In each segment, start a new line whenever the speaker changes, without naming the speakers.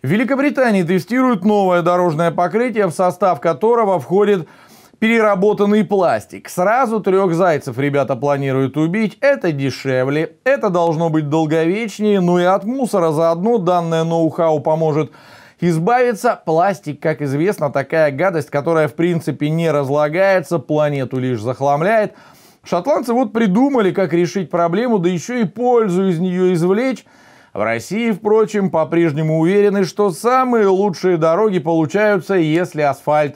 В Великобритании тестируют новое дорожное покрытие, в состав которого входит переработанный пластик. Сразу трех зайцев ребята планируют убить. Это дешевле, это должно быть долговечнее, ну и от мусора заодно данное ноу-хау поможет избавиться. Пластик, как известно, такая гадость, которая в принципе не разлагается, планету лишь захламляет. Шотландцы вот придумали, как решить проблему, да еще и пользу из нее извлечь. В России, впрочем, по-прежнему уверены, что самые лучшие дороги получаются, если асфальт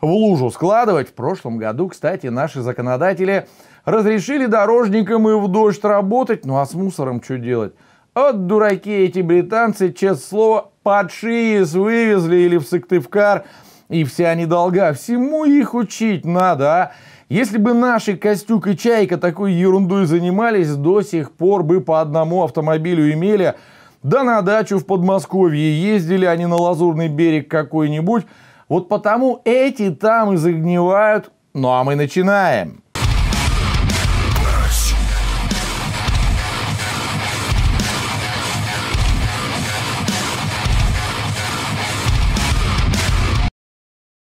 в лужу складывать. В прошлом году, кстати, наши законодатели разрешили дорожникам и в дождь работать, ну а с мусором что делать? От дураки эти британцы, честное слово, под шиес вывезли или в Сыктывкар, и вся недолга. Всему их учить надо, а? Если бы наши Костюк и Чайка такой ерундой занимались, до сих пор бы по одному автомобилю имели, да на дачу в Подмосковье ездили, а не на Лазурный берег какой-нибудь. Вот потому эти там и загнивают. Ну а мы начинаем.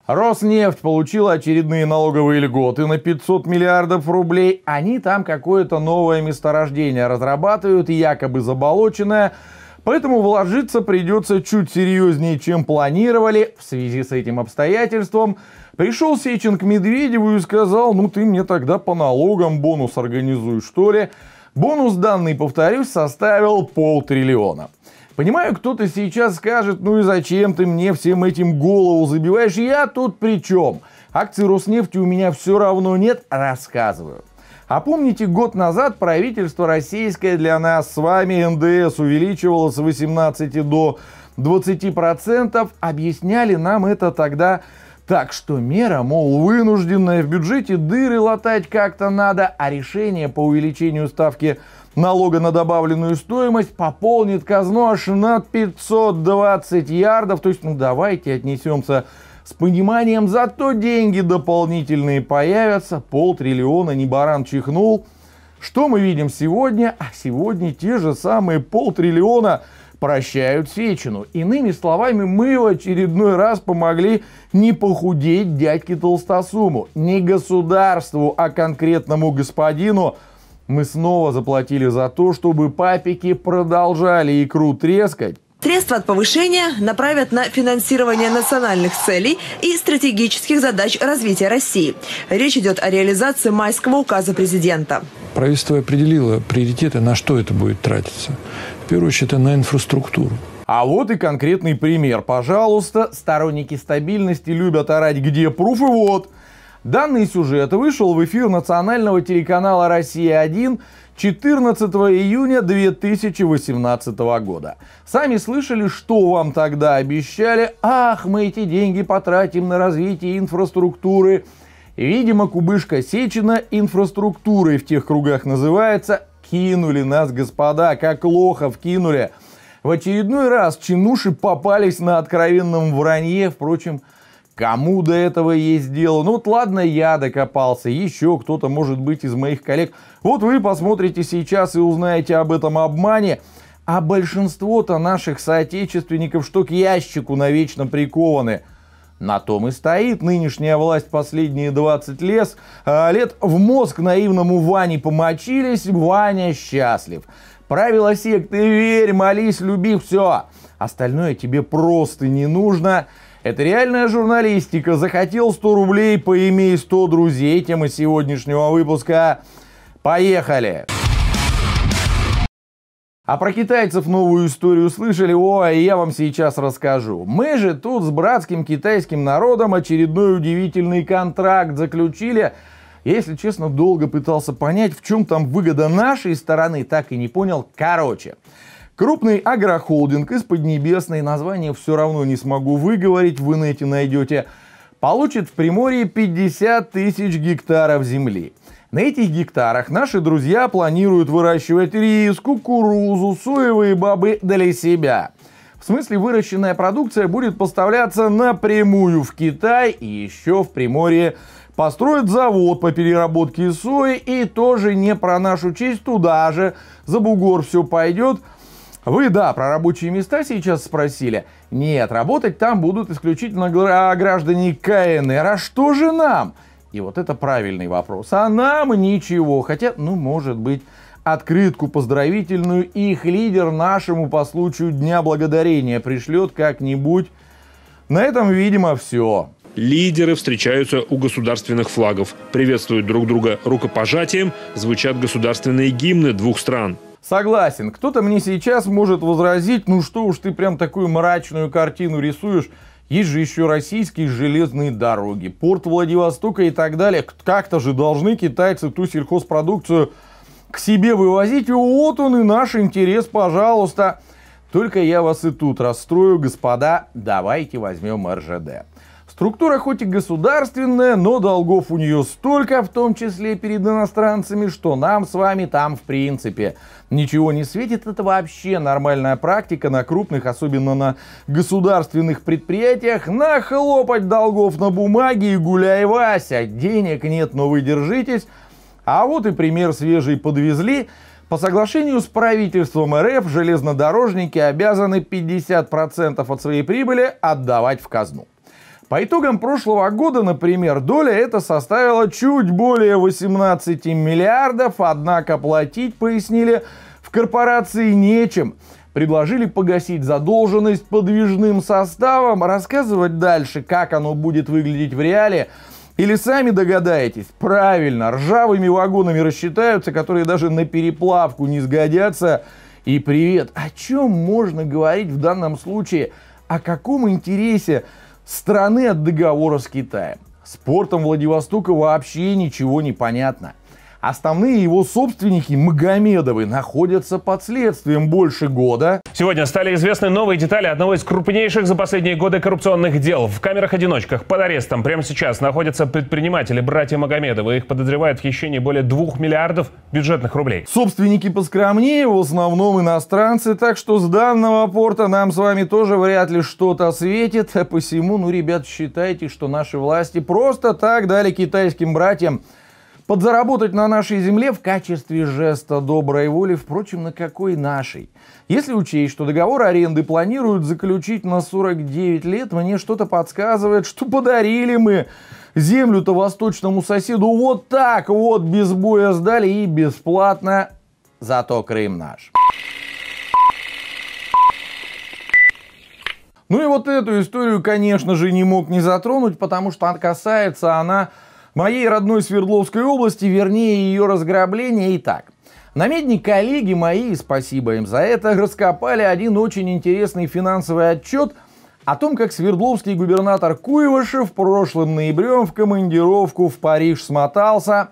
Роснефть получила очередные налоговые льготы на 500 миллиардов рублей. Они там какое-то новое месторождение разрабатывают, якобы заболоченное. Поэтому вложиться придется чуть серьезнее, чем планировали. В связи с этим обстоятельством пришел Сечин к Медведеву и сказал, ну ты мне тогда по налогам бонус организуй, что ли. Бонус данный, повторюсь, составил полтриллиона. Понимаю, кто-то сейчас скажет, ну и зачем ты мне всем этим голову забиваешь, я тут при чем? Акций Роснефти у меня все равно нет, рассказываю. А помните, год назад правительство российское для нас с вами НДС увеличивало с 18 до 20%. процентов? Объясняли нам это тогда так что мера, мол, вынужденная в бюджете дыры латать как-то надо, а решение по увеличению ставки налога на добавленную стоимость пополнит казну аж на 520 ярдов. То есть, ну давайте отнесемся с пониманием, зато деньги дополнительные появятся. Полтриллиона не баран чихнул. Что мы видим сегодня? А сегодня те же самые полтриллиона прощают Сечину. Иными словами, мы в очередной раз помогли не похудеть дядьке Толстосуму, не государству, а конкретному господину – мы снова заплатили за то, чтобы папики продолжали икру трескать, Средства от повышения направят на финансирование национальных целей и стратегических задач развития России. Речь идет о реализации майского указа президента. Правительство определило приоритеты, на что это будет тратиться. В первую очередь, это на инфраструктуру. А вот и конкретный пример. Пожалуйста, сторонники стабильности любят орать «где пруфы вот – Данный сюжет вышел в эфир национального телеканала «Россия-1» 14 июня 2018 года. Сами слышали, что вам тогда обещали? Ах, мы эти деньги потратим на развитие инфраструктуры. Видимо, кубышка Сечина инфраструктурой в тех кругах называется. Кинули нас, господа, как лохов кинули. В очередной раз чинуши попались на откровенном вранье, впрочем, Кому до этого есть дело? Ну вот ладно, я докопался, еще кто-то, может быть, из моих коллег. Вот вы посмотрите сейчас и узнаете об этом обмане. А большинство-то наших соотечественников что к ящику навечно прикованы – на том и стоит нынешняя власть последние 20 лет. А, лет в мозг наивному Ване помочились, Ваня счастлив. Правила секты верь, молись, люби, все. Остальное тебе просто не нужно. Это реальная журналистика. Захотел 100 рублей, поимей 100 друзей. Тема сегодняшнего выпуска. Поехали! А про китайцев новую историю слышали? и я вам сейчас расскажу. Мы же тут с братским китайским народом очередной удивительный контракт заключили. если честно, долго пытался понять, в чем там выгода нашей стороны, так и не понял. Короче, Крупный агрохолдинг из Поднебесной, название все равно не смогу выговорить, вы на эти найдете, получит в Приморье 50 тысяч гектаров земли. На этих гектарах наши друзья планируют выращивать рис, кукурузу, соевые бобы для себя. В смысле, выращенная продукция будет поставляться напрямую в Китай и еще в Приморье построят завод по переработке сои и тоже не про нашу честь туда же. За бугор все пойдет – вы, да, про рабочие места сейчас спросили. Нет, работать там будут исключительно а, граждане КНР. А что же нам? И вот это правильный вопрос. А нам ничего. Хотя, ну, может быть, открытку поздравительную их лидер нашему по случаю Дня Благодарения пришлет как-нибудь. На этом, видимо, все. Лидеры встречаются у государственных флагов, приветствуют друг друга рукопожатием, звучат государственные гимны двух стран – Согласен, кто-то мне сейчас может возразить, ну что уж ты прям такую мрачную картину рисуешь, есть же еще российские железные дороги, порт Владивостока и так далее. Как-то же должны китайцы ту сельхозпродукцию к себе вывозить. И вот он и наш интерес, пожалуйста. Только я вас и тут расстрою, господа, давайте возьмем РЖД. Структура хоть и государственная, но долгов у нее столько, в том числе перед иностранцами, что нам с вами там в принципе ничего не светит. Это вообще нормальная практика на крупных, особенно на государственных предприятиях, нахлопать долгов на бумаге и гуляй Вася. Денег нет, но вы держитесь. А вот и пример свежий подвезли. По соглашению с правительством РФ железнодорожники обязаны 50% от своей прибыли отдавать в казну. По итогам прошлого года, например, доля эта составила чуть более 18 миллиардов, однако платить, пояснили, в корпорации нечем. Предложили погасить задолженность подвижным составом, рассказывать дальше, как оно будет выглядеть в реале, или сами догадаетесь, правильно, ржавыми вагонами рассчитаются, которые даже на переплавку не сгодятся. И привет, о чем можно говорить в данном случае? О каком интересе? страны от договора с Китаем. с портом Владивостока вообще ничего не понятно – Основные его собственники Магомедовы находятся под следствием больше года. Сегодня стали известны новые детали одного из крупнейших за последние годы коррупционных дел. В камерах-одиночках под арестом прямо сейчас находятся предприниматели братья Магомедовы. Их подозревают в хищении более двух миллиардов бюджетных рублей. Собственники поскромнее, в основном иностранцы, так что с данного порта нам с вами тоже вряд ли что-то светит. А посему, ну, ребят, считайте, что наши власти просто так дали китайским братьям Подзаработать на нашей земле в качестве жеста доброй воли, впрочем, на какой нашей? Если учесть, что договор аренды планируют заключить на 49 лет, мне что-то подсказывает, что подарили мы землю-то восточному соседу вот так вот без боя сдали и бесплатно, зато Крым наш. Ну и вот эту историю, конечно же, не мог не затронуть, потому что касается она моей родной Свердловской области, вернее ее разграбления. Итак, намедни коллеги мои, спасибо им за это, раскопали один очень интересный финансовый отчет – о том, как Свердловский губернатор Куевышев прошлым ноябрем в командировку в Париж смотался.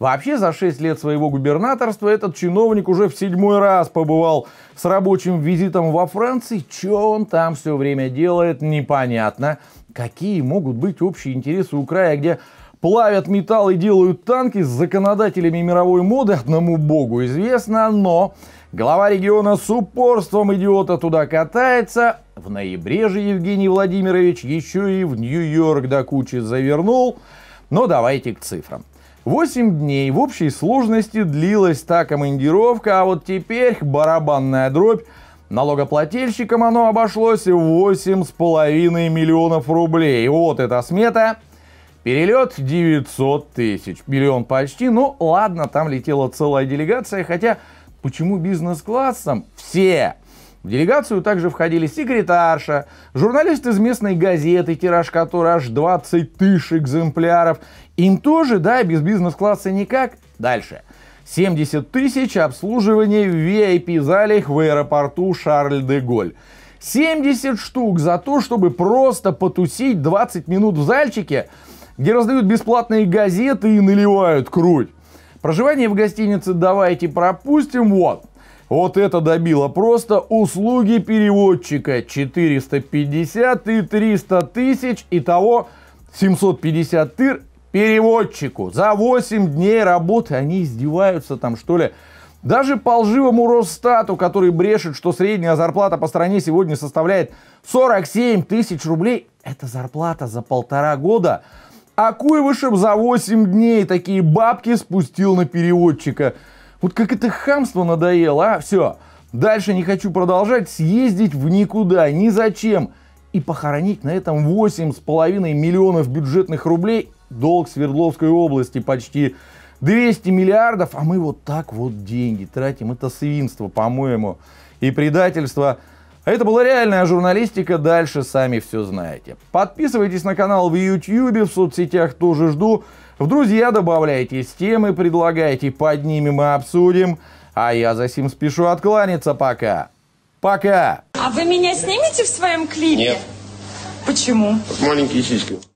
Вообще, за 6 лет своего губернаторства этот чиновник уже в седьмой раз побывал с рабочим визитом во Франции. Че он там все время делает, непонятно. Какие могут быть общие интересы у края, где плавят металл и делают танки с законодателями мировой моды одному богу известно, но глава региона с упорством идиота туда катается. В ноябре же Евгений Владимирович еще и в Нью-Йорк до кучи завернул. Но давайте к цифрам. Восемь дней в общей сложности длилась та командировка, а вот теперь барабанная дробь. Налогоплательщикам оно обошлось 8,5 миллионов рублей. Вот эта смета. Перелет 900 тысяч, миллион почти. Ну ладно, там летела целая делегация, хотя почему бизнес-классом? Все. В делегацию также входили секретарша, журналист из местной газеты, тираж которой аж 20 тысяч экземпляров. Им тоже, да, без бизнес-класса никак. Дальше. 70 тысяч обслуживания в VIP-залях в аэропорту Шарль-де-Голь. 70 штук за то, чтобы просто потусить 20 минут в зальчике – где раздают бесплатные газеты и наливают круть. Проживание в гостинице давайте пропустим, вот. Вот это добило просто услуги переводчика 450 и 300 тысяч, итого 750 тыр переводчику. За 8 дней работы они издеваются там, что ли. Даже по лживому Росстату, который брешет, что средняя зарплата по стране сегодня составляет 47 тысяч рублей, это зарплата за полтора года – а Акуевышев за 8 дней такие бабки спустил на переводчика. Вот как это хамство надоело, а? Все. Дальше не хочу продолжать. Съездить в никуда, ни зачем. И похоронить на этом 8,5 миллионов бюджетных рублей долг Свердловской области почти 200 миллиардов, а мы вот так вот деньги тратим. Это свинство, по-моему, и предательство – а это была реальная журналистика, дальше сами все знаете. Подписывайтесь на канал в YouTube, в соцсетях тоже жду. В друзья добавляйтесь, темы предлагайте, под ними мы обсудим. А я за сим спешу откланяться пока. Пока! А вы меня снимете в своем клипе? Нет. Почему? Маленькие сиськи.